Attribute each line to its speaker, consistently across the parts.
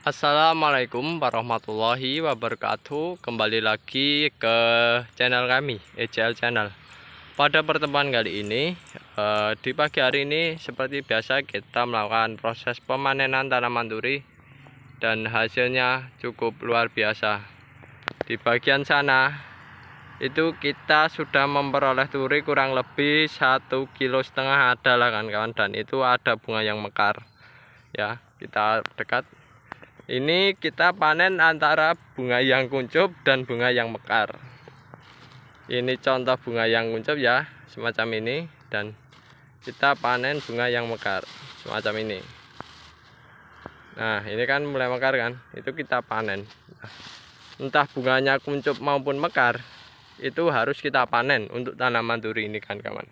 Speaker 1: Assalamualaikum warahmatullahi wabarakatuh Kembali lagi ke channel kami ECL Channel Pada pertemuan kali ini eh, Di pagi hari ini seperti biasa kita melakukan proses pemanenan tanaman turi Dan hasilnya cukup luar biasa Di bagian sana Itu kita sudah memperoleh turi kurang lebih 1 kilo setengah ada lah kawan Dan itu ada bunga yang mekar Ya kita dekat ini kita panen antara bunga yang kuncup dan bunga yang mekar. Ini contoh bunga yang kuncup ya, semacam ini dan kita panen bunga yang mekar, semacam ini. Nah, ini kan mulai mekar kan? Itu kita panen. Entah bunganya kuncup maupun mekar, itu harus kita panen untuk tanaman duri ini kan, kawan.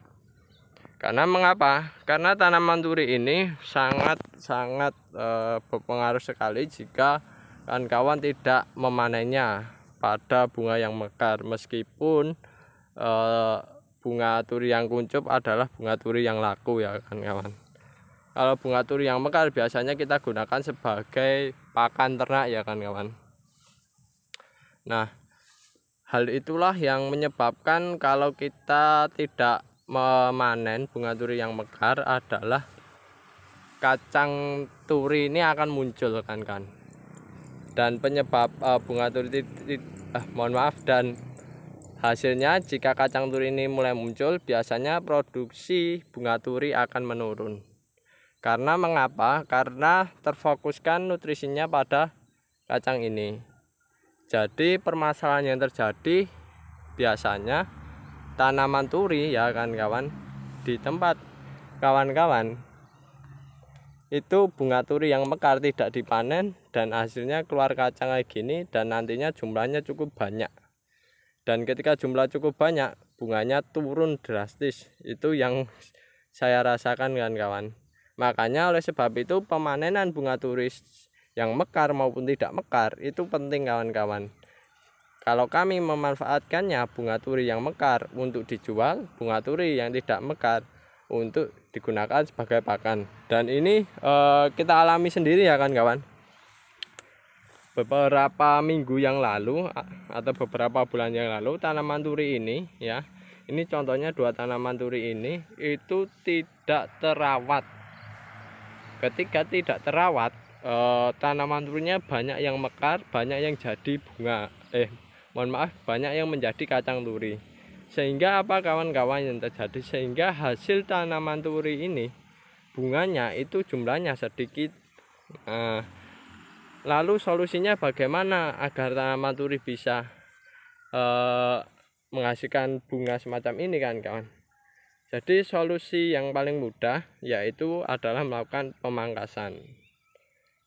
Speaker 1: Karena mengapa? Karena tanaman turi ini sangat sangat e, berpengaruh sekali jika kawan-kawan tidak memanennya pada bunga yang mekar meskipun e, bunga turi yang kuncup adalah bunga turi yang laku ya kawan-kawan. Kalau bunga turi yang mekar biasanya kita gunakan sebagai pakan ternak ya kawan-kawan. Nah, hal itulah yang menyebabkan kalau kita tidak memanen bunga turi yang mekar adalah kacang turi ini akan muncul kan kan dan penyebab uh, bunga turi uh, mohon maaf dan hasilnya jika kacang turi ini mulai muncul biasanya produksi bunga turi akan menurun karena mengapa karena terfokuskan nutrisinya pada kacang ini jadi permasalahan yang terjadi biasanya tanaman turi ya kan kawan di tempat kawan-kawan itu bunga turi yang mekar tidak dipanen dan hasilnya keluar kacang kayak gini dan nantinya jumlahnya cukup banyak dan ketika jumlah cukup banyak bunganya turun drastis itu yang saya rasakan kan kawan makanya oleh sebab itu pemanenan bunga turis yang mekar maupun tidak mekar itu penting kawan-kawan kalau kami memanfaatkannya bunga turi yang mekar untuk dijual, bunga turi yang tidak mekar untuk digunakan sebagai pakan. Dan ini eh, kita alami sendiri ya kan kawan. Beberapa minggu yang lalu atau beberapa bulan yang lalu tanaman turi ini ya. Ini contohnya dua tanaman turi ini itu tidak terawat. Ketika tidak terawat, e, tanaman turinya banyak yang mekar, banyak yang jadi bunga eh mohon maaf banyak yang menjadi kacang turi sehingga apa kawan-kawan yang terjadi sehingga hasil tanaman turi ini bunganya itu jumlahnya sedikit eh, lalu solusinya bagaimana agar tanaman turi bisa eh, menghasilkan bunga semacam ini kan kawan jadi solusi yang paling mudah yaitu adalah melakukan pemangkasan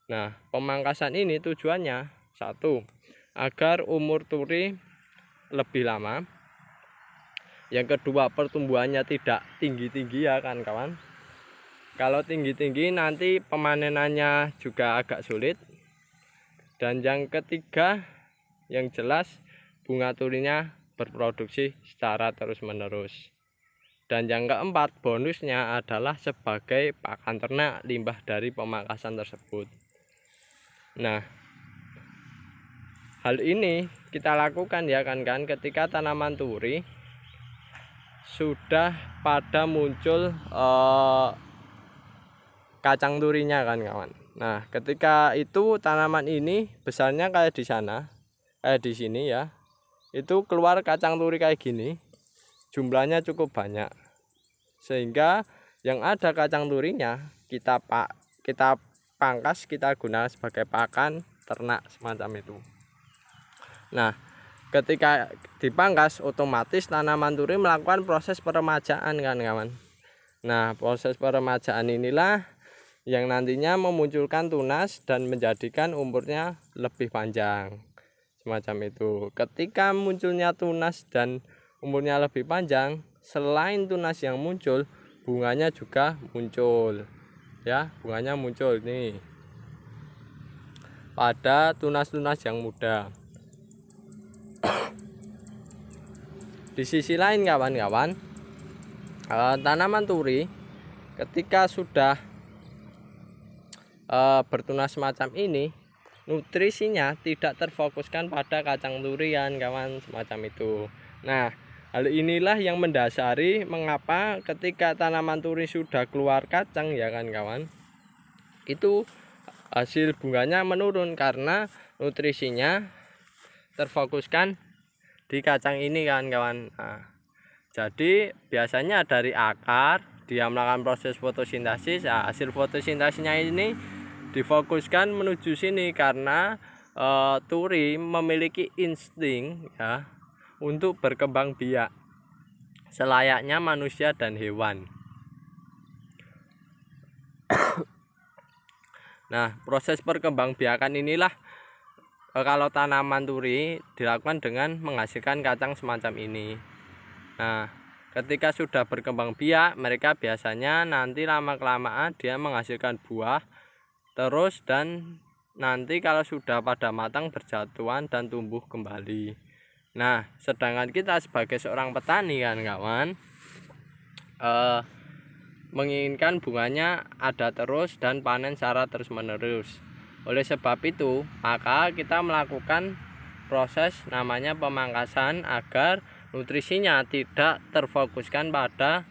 Speaker 1: nah pemangkasan ini tujuannya satu agar umur turi lebih lama yang kedua pertumbuhannya tidak tinggi-tinggi ya kan kawan kalau tinggi-tinggi nanti pemanenannya juga agak sulit dan yang ketiga yang jelas bunga turinya berproduksi secara terus-menerus dan yang keempat bonusnya adalah sebagai pakan ternak limbah dari pemangkasan tersebut nah hal ini kita lakukan ya kan kan ketika tanaman turi sudah pada muncul eh, kacang turinya kan kawan nah ketika itu tanaman ini besarnya kayak di sana kayak eh, di sini ya itu keluar kacang turi kayak gini jumlahnya cukup banyak sehingga yang ada kacang turinya kita pak kita pangkas kita gunakan sebagai pakan ternak semacam itu Nah, ketika dipangkas otomatis tanaman turi melakukan proses peremajaan kan kawan. Nah, proses peremajaan inilah yang nantinya memunculkan tunas dan menjadikan umurnya lebih panjang. Semacam itu. Ketika munculnya tunas dan umurnya lebih panjang, selain tunas yang muncul, bunganya juga muncul. Ya, bunganya muncul nih. Pada tunas-tunas yang muda. Di sisi lain kawan-kawan, eh, tanaman turi ketika sudah eh, bertunas semacam ini, nutrisinya tidak terfokuskan pada kacang durian kawan semacam itu. Nah, hal inilah yang mendasari mengapa ketika tanaman turi sudah keluar kacang ya kan kawan. Itu hasil bunganya menurun karena nutrisinya terfokuskan di kacang ini kan kawan nah, jadi biasanya dari akar dia melakukan proses fotosintesis nah, hasil fotosintesisnya ini difokuskan menuju sini karena e, turi memiliki insting ya untuk berkembang biak selayaknya manusia dan hewan nah proses perkembang biakan inilah Eh, kalau tanaman turi dilakukan dengan menghasilkan kacang semacam ini nah ketika sudah berkembang biak mereka biasanya nanti lama-kelamaan dia menghasilkan buah terus dan nanti kalau sudah pada matang berjatuhan dan tumbuh kembali nah sedangkan kita sebagai seorang petani kan kawan eh, menginginkan bunganya ada terus dan panen secara terus menerus oleh sebab itu, maka kita melakukan proses namanya pemangkasan agar nutrisinya tidak terfokuskan pada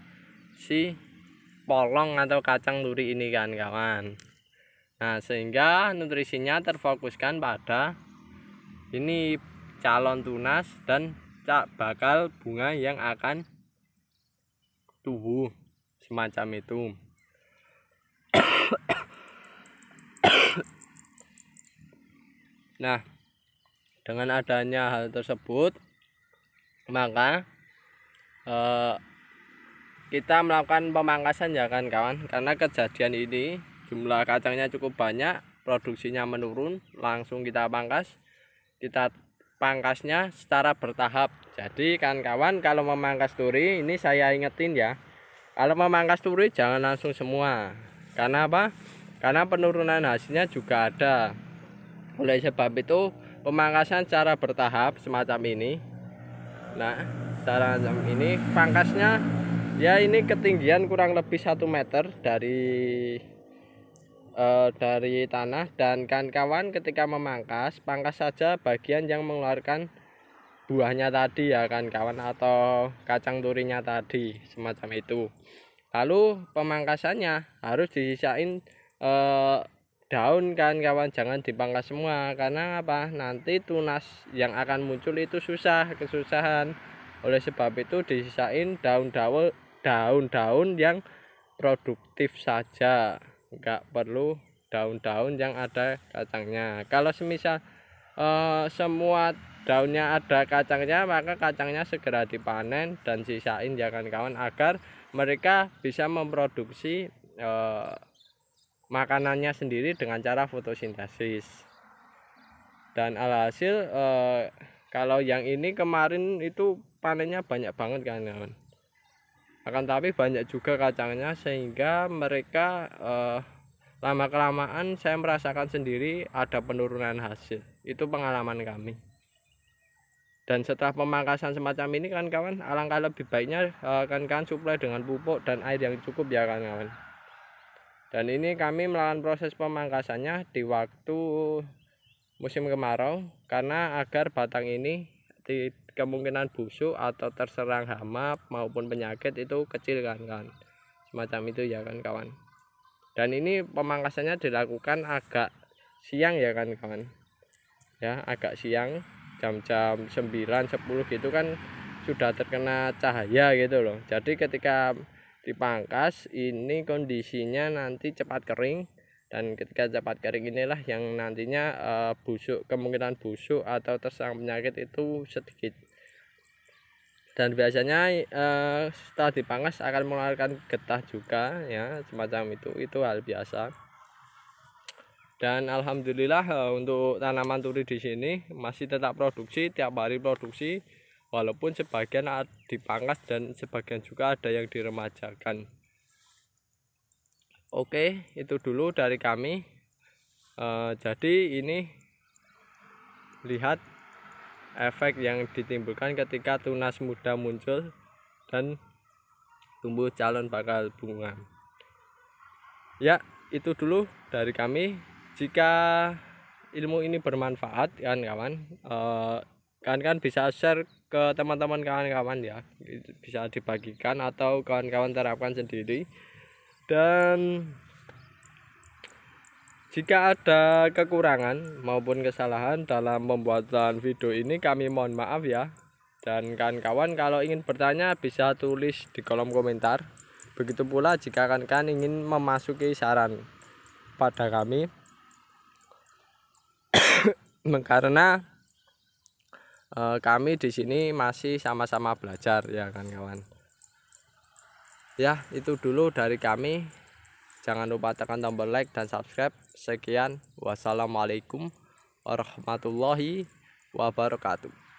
Speaker 1: si polong atau kacang duri ini kan kawan. Nah, sehingga nutrisinya terfokuskan pada ini calon tunas dan cak bakal bunga yang akan tubuh semacam itu. Nah, dengan adanya hal tersebut, maka eh, kita melakukan pemangkasan ya kan kawan, karena kejadian ini jumlah kacangnya cukup banyak, produksinya menurun, langsung kita pangkas. Kita pangkasnya secara bertahap. Jadi kan kawan kalau memangkas turi ini saya ingetin ya. Kalau memangkas turi jangan langsung semua. Karena apa? Karena penurunan hasilnya juga ada. Oleh sebab itu, pemangkasan cara bertahap semacam ini. Nah, cara macam ini pangkasnya ya ini ketinggian kurang lebih satu meter dari uh, dari tanah dan kawan-kawan ketika memangkas pangkas saja bagian yang mengeluarkan buahnya tadi ya kan kawan atau kacang turinya tadi semacam itu lalu pemangkasannya harus disisain eh, daun kan kawan jangan dipangkas semua karena apa nanti tunas yang akan muncul itu susah kesusahan oleh sebab itu disisain daun-daun daun-daun yang produktif saja nggak perlu daun-daun yang ada kacangnya kalau semisal eh, semua daunnya ada kacangnya maka kacangnya segera dipanen dan sisain ya kawan agar mereka bisa memproduksi eh, makanannya sendiri dengan cara fotosintesis. Dan alhasil eh, kalau yang ini kemarin itu panennya banyak banget kan kawan. Ya, Akan tapi banyak juga kacangnya sehingga mereka eh, lama kelamaan saya merasakan sendiri ada penurunan hasil. Itu pengalaman kami. Dan setelah pemangkasan semacam ini kan kawan, alangkah lebih baiknya eh, kan suplai dengan pupuk dan air yang cukup ya kan kawan. -kawan dan ini kami melakukan proses pemangkasannya di waktu musim kemarau karena agar batang ini di kemungkinan busuk atau terserang hama maupun penyakit itu kecil kan kan semacam itu ya kan kawan dan ini pemangkasannya dilakukan agak siang ya kan kawan ya agak siang jam-jam 9 10 gitu kan sudah terkena cahaya gitu loh jadi ketika dipangkas ini kondisinya nanti cepat kering dan ketika cepat kering inilah yang nantinya uh, busuk kemungkinan busuk atau terserang penyakit itu sedikit dan biasanya uh, setelah dipangkas akan mengeluarkan getah juga ya semacam itu itu hal biasa dan alhamdulillah eh, untuk tanaman turi di sini masih tetap produksi tiap hari produksi walaupun sebagian dipangkas dan sebagian juga ada yang diremajakan. Oke, itu dulu dari kami. E, jadi ini lihat efek yang ditimbulkan ketika tunas muda muncul dan tumbuh calon bakal bunga. Ya, itu dulu dari kami. Jika ilmu ini bermanfaat, kan kawan, e, eh, kan kan bisa share ke teman-teman kawan-kawan ya bisa dibagikan atau kawan-kawan terapkan sendiri dan jika ada kekurangan maupun kesalahan dalam pembuatan video ini kami mohon maaf ya dan kawan-kawan kalau ingin bertanya bisa tulis di kolom komentar begitu pula jika kawan-kawan ingin memasuki saran pada kami karena Eh, kami di sini masih sama-sama belajar ya kan kawan ya itu dulu dari kami jangan lupa tekan tombol like dan subscribe sekian wassalamualaikum warahmatullahi wabarakatuh